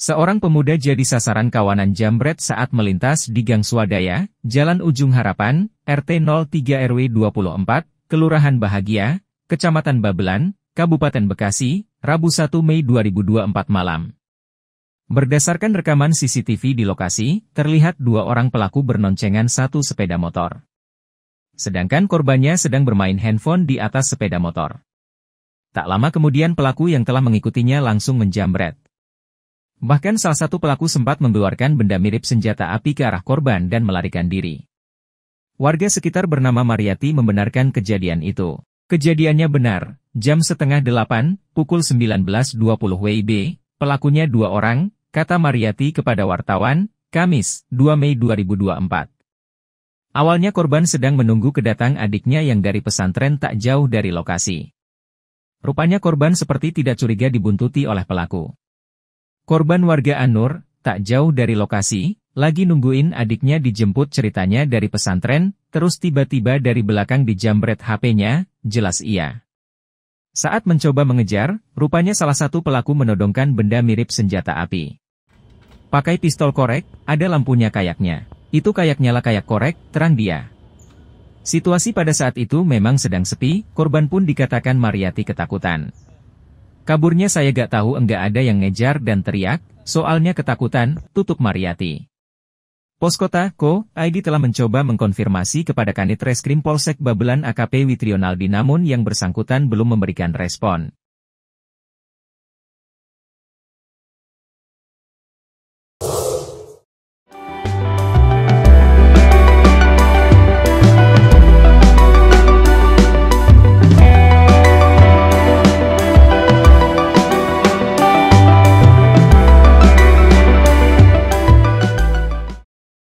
Seorang pemuda jadi sasaran kawanan jambret saat melintas di Gang Swadaya, Jalan Ujung Harapan, RT 03 RW 24, Kelurahan Bahagia, Kecamatan Babelan, Kabupaten Bekasi, Rabu 1 Mei 2024 malam. Berdasarkan rekaman CCTV di lokasi, terlihat dua orang pelaku bernoncengan satu sepeda motor. Sedangkan korbannya sedang bermain handphone di atas sepeda motor. Tak lama kemudian pelaku yang telah mengikutinya langsung menjambret. Bahkan salah satu pelaku sempat mengeluarkan benda mirip senjata api ke arah korban dan melarikan diri. Warga sekitar bernama Mariati membenarkan kejadian itu. Kejadiannya benar, jam setengah delapan, pukul 19.20 WIB, pelakunya dua orang, kata Mariati kepada wartawan, Kamis, 2 Mei 2024. Awalnya korban sedang menunggu kedatang adiknya yang dari pesantren tak jauh dari lokasi. Rupanya korban seperti tidak curiga dibuntuti oleh pelaku. Korban warga Anur, tak jauh dari lokasi, lagi nungguin adiknya dijemput ceritanya dari pesantren, terus tiba-tiba dari belakang dijambret HP-nya, jelas ia. Saat mencoba mengejar, rupanya salah satu pelaku menodongkan benda mirip senjata api. Pakai pistol korek, ada lampunya kayaknya. Itu kayak nyala kayak korek, terang dia. Situasi pada saat itu memang sedang sepi, korban pun dikatakan Mariati ketakutan. Kaburnya saya gak tahu enggak ada yang ngejar dan teriak, soalnya ketakutan, tutup Mariati. Poskota, Ko, ID telah mencoba mengkonfirmasi kepada Kanit Reskrim Polsek Babelan AKP Witrionaldi namun yang bersangkutan belum memberikan respon.